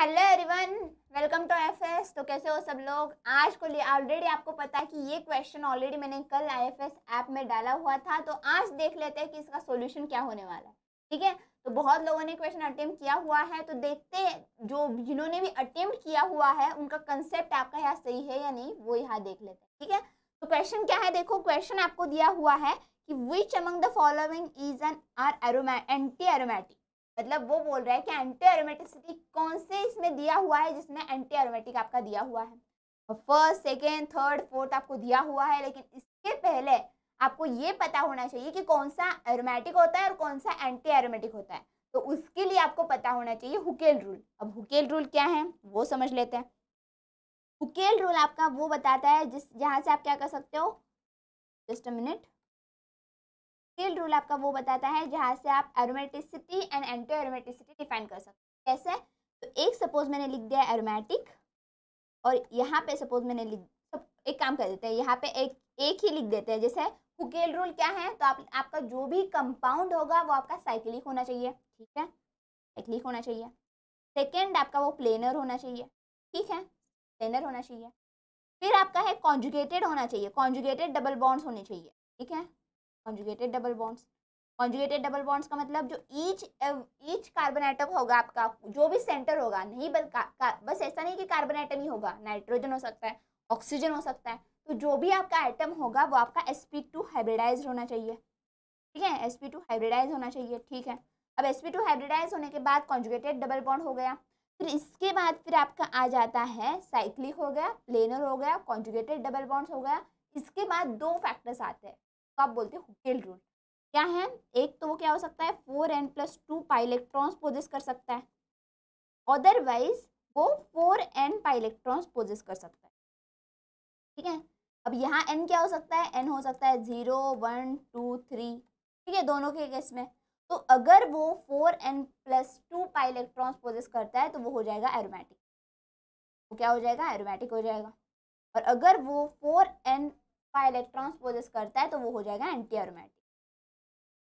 hello everyone welcome to FS तो कैसे हो सब लोग आज को लिए ऑलरेडी आपको पता है कि ये क्वेश्चन ऑलरेडी मैंने कल आईएफएस ऐप में डाला हुआ था तो आज देख लेते हैं कि इसका सॉल्यूशन क्या होने वाला है ठीक है तो बहुत लोगों ने क्वेश्चन अटेम्प्ट किया हुआ है तो देखते हैं जो जिन्होंने भी अटेम्प्ट किया हुआ है उनका कंसेप्ट आपका यहाँ सही है या नहीं वो यहाँ देख लेते हैं ठीक है तो क्वेश्चन क्या है देखो क्वेश्चन आपको दिया हुआ है कि which among the following is an are aroma anti aromatic मतलब वो बोल रहा है कि एंटी एरोमेटिसिटी कौन से इसमें दिया हुआ है जिसमें एंटी एरोमेटिक आपका दिया हुआ है फर्स्ट सेकेंड थर्ड फोर्थ आपको दिया हुआ है लेकिन इसके पहले आपको ये पता होना चाहिए कि कौन सा एरोमेटिक होता है और कौन सा एंटी एरोमेटिक होता है तो उसके लिए आपको पता होना चाहिए हुकेल रूल अब हुकेल रूल क्या है वो समझ लेते हैं हुकेल रूल आपका वो बताता है जिस जहाँ से आप क्या कर सकते हो just a minute Huckel rule आपका वो बताता है जहाँ से आप aromaticity and anti aromaticity define कर सकते हैं कैसे तो एक सपोज मैंने लिख दिया एरोमेटिक और यहाँ पे सपोज मैंने लिख एक काम कर देते हैं यहाँ पे एक एक ही लिख देते हैं जैसे हुकेल रूल क्या है तो आप आपका जो भी कंपाउंड होगा वो आपका साइक्लिक होना चाहिए ठीक है साइक्लिक होना चाहिए सेकेंड आपका वो प्लेनर होना चाहिए ठीक है प्लेनर होना चाहिए फिर आपका है कॉन्जुगेटेड होना चाहिए कॉन्जुगेटेड डबल बॉन्ड्स होने चाहिए ठीक है conjugated double bonds conjugated double bonds का मतलब जो ईच ईच कार्बन आइटम होगा आपका जो भी सेंटर होगा नहीं बल बस ऐसा नहीं कि कार्बन आइटम ही होगा नाइट्रोजन हो सकता है ऑक्सीजन हो सकता है तो जो भी आपका आइटम होगा वो आपका एस पी टू हाइब्रिडाइज होना चाहिए ठीक है एस पी टू हाइब्रिडाइज होना चाहिए ठीक है अब एस पी टू हाइब्रिडाइज होने के बाद कॉन्जुगेटेड डबल बॉन्ड हो गया फिर इसके बाद फिर आपका आ जाता है साइक्लिक हो गया प्लेनर हो गया कॉन्जुगेटेड डबल बॉन्ड्स हो गया इसके बाद दो फैक्टर्स आते हैं उसको आप बोलते हैं हुकेल रूल क्या है एक तो वो क्या हो सकता है four n plus two pi electrons possess कर सकता है अदरवाइज वो four n pi electrons possess कर सकता है ठीक है अब यहाँ एन क्या हो सकता है एन हो सकता है जीरो वन टू थ्री ठीक है दोनों के केस में तो अगर वो four n plus two pi electrons possess करता है तो वो हो जाएगा एरोमेटिक वो क्या हो जाएगा एरोमेटिक हो जाएगा और अगर वो फोर एन का इलेक्ट्रॉन्स पोजेस करता है तो वो हो जाएगा एंटी एरोमेटिक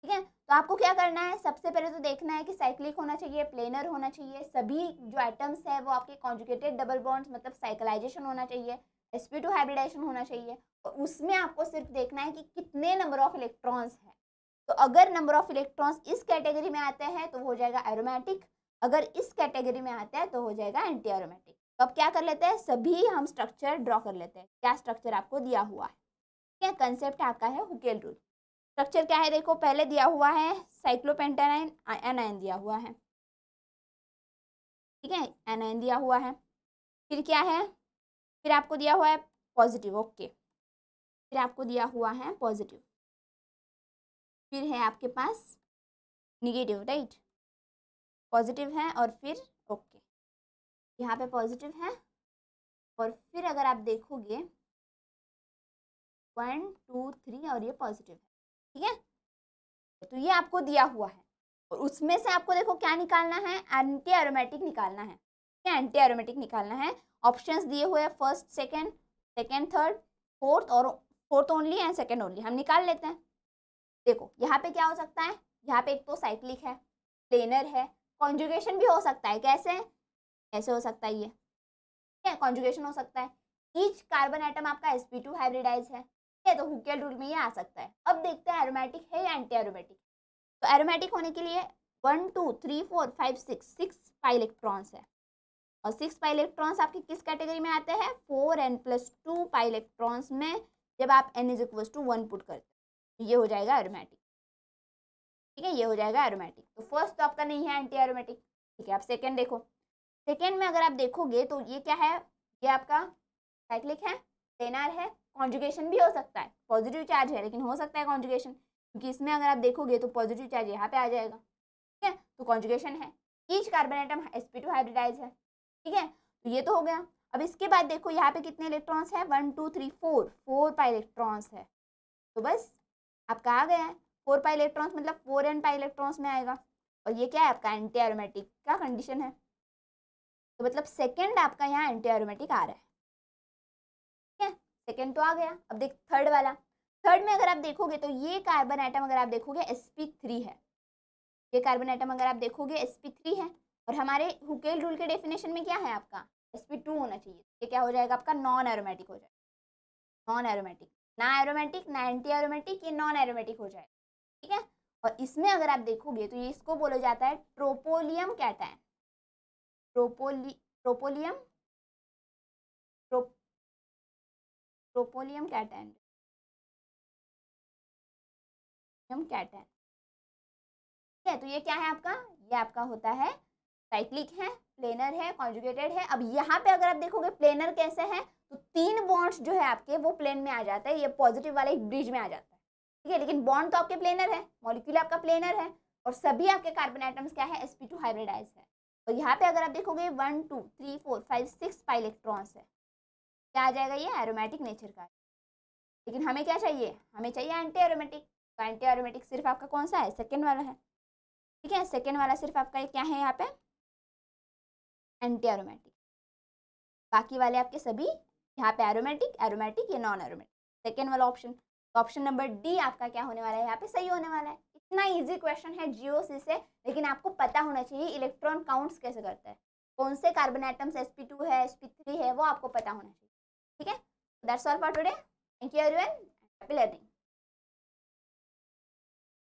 ठीक है तो आपको क्या करना है सबसे पहले तो देखना है कि साइक्लिक होना चाहिए प्लेनर होना चाहिए सभी जो आइटम्स है वो आपके कॉन्जुकेटेड डबल बॉन्ड्स मतलब साइकिलाइजेशन होना चाहिए एस पी टू हाइब्रिडाइजेशन होना चाहिए और उसमें आपको सिर्फ देखना है कि कितने नंबर ऑफ इलेक्ट्रॉन्स हैं तो अगर नंबर ऑफ इलेक्ट्रॉन्स इस कैटेगरी तो में आते हैं तो हो जाएगा एरोमेटिक अगर इस कैटेगरी में आते हैं तो हो जाएगा एंटी एरोमेटिक तो अब क्या कर लेते हैं सभी हम स्ट्रक्चर ड्रॉ कर लेते हैं क्या स्ट्रक्चर आपको दिया हुआ है क्या कंसेप्ट आपका है हुकेल रूल स्ट्रक्चर क्या है देखो पहले दिया हुआ है साइक्लोपेंटानाइन एनाइन दिया हुआ है ठीक है एनाइन दिया हुआ है फिर क्या है फिर आपको दिया हुआ है पॉजिटिव ओके फिर आपको दिया हुआ है पॉजिटिव फिर है आपके पास निगेटिव राइट पॉजिटिव है और फिर ओके यहाँ पे पॉजिटिव है और फिर अगर आप देखोगे वन टू थ्री और ये पॉजिटिव है ठीक है तो ये आपको दिया हुआ है और उसमें से आपको देखो क्या निकालना है एंटी एरोमेटिक निकालना है ठीक है एंटी एरोमेटिक निकालना है ऑप्शन दिए हुए हैं first second second third fourth और fourth only and second only हम निकाल लेते हैं देखो यहाँ पे क्या हो सकता है यहाँ पे एक तो साइक्लिक है प्लेनर है कॉन्जुगेशन भी हो सकता है कैसे कैसे हो सकता है ये ठीक है कॉन्जुगेशन हो सकता है ईच कार्बन आइटम आपका टू हाइब्रिडाइज है है तो हुकेल रूल में ये आ सकता है अब देखते हैं एरोमेटिक है या एंटी एरोमेटिक तो एरोमेटिक होने के लिए one two three four five six six pi electrons है और सिक्स पाई इलेक्ट्रॉन्स आपके किस कैटेगरी में आते हैं four n plus two pi electrons में जब आप n is equal to one put करते हैं ये हो जाएगा एरोमेटिक ठीक है ये हो जाएगा एरोमेटिक तो फर्स्ट तो आपका नहीं है एंटी एरोमेटिक ठीक है आप सेकेंड देखो सेकेंड में अगर आप देखोगे तो ये क्या है ये आपका साइक्लिक है प्लेनार है कॉन्जुगेशन भी हो सकता है पॉजिटिव चार्ज है लेकिन हो सकता है कॉन्जुगेशन क्योंकि इसमें अगर आप देखोगे तो पॉजिटिव चार्ज यहाँ पे आ जाएगा ठीक है तो कॉन्जुगेशन है each carbon atom s p two hybridize है ठीक है तो ये तो हो गया अब इसके बाद देखो यहाँ पे कितने इलेक्ट्रॉन्स है one two three four four pi electrons है तो बस आपका आ गया है फोर पाई इलेक्ट्रॉन्स मतलब फोर एन पाई इलेक्ट्रॉन्स में आएगा और ये क्या है आपका एंटी एरोमेटिक का कंडीशन है तो मतलब सेकेंड आपका यहाँ एंटी एरोमेटिक आ रहा है सेकेंड तो आ गया अब देख थर्ड वाला थर्ड में अगर आप देखोगे तो ये कार्बन आइटम अगर आप देखोगे एस है ये कार्बन आइटम अगर आप देखोगे एस है और हमारे हुकेल रूल के डेफिनेशन में क्या है आपका एस होना चाहिए ये क्या हो जाएगा आपका नॉन एरोमेटिक हो जाएगा नॉन एरोमेटिक ना एरोमेटिक ना एंटी एरोमेटिक ये नॉन एरोमेटिक हो जाएगा ठीक है और इसमें अगर आप देखोगे तो ये इसको बोला जाता है ट्रोपोलियम कैटायन ट्रोपोली ट्रोपोलियम प्रोपोलियम कैटन कैटन ठीक है तो ये क्या है आपका ये आपका होता है साइक्लिक है प्लेनर है कॉन्जुगेटेड है अब यहाँ पे अगर आप देखोगे प्लेनर कैसे है तो तीन बॉन्ड्स जो है आपके वो प्लेन में आ जाता है ये पॉजिटिव वाले ब्रिज में आ जाता है ठीक है लेकिन बॉन्ड तो आपके प्लेनर है मॉलिक्यूल आपका प्लेनर है और सभी आपके कार्बन आइटम्स क्या है एसपी टू हाइब्रिडाइज है और तो यहाँ पे अगर आप देखोगे one two three four five six pi electrons है क्या आ जाएगा ये एरोमेटिक नेचर का लेकिन हमें क्या चाहिए हमें चाहिए एंटी एरोमेटिक तो एंटी एरोमेटिक सिर्फ आपका कौन सा है सेकेंड वाला है ठीक है सेकेंड वाला सिर्फ आपका क्या है यहाँ पे एंटी एरोमेटिक बाकी वाले आपके सभी यहाँ पे एरोमेटिक एरोमेटिक या नॉन एरोमेटिक सेकेंड वाला ऑप्शन तो ऑप्शन नंबर डी आपका क्या होने वाला है यहाँ पे सही होने वाला है इतना इजी क्वेश्चन है सी से लेकिन आपको पता होना चाहिए इलेक्ट्रॉन काउंट्स कैसे करता है कौन से कार्बन आइटम्स टू है थ्री है वो आपको पता होना चाहिए ठीक है that's all for today thank you everyone happy learning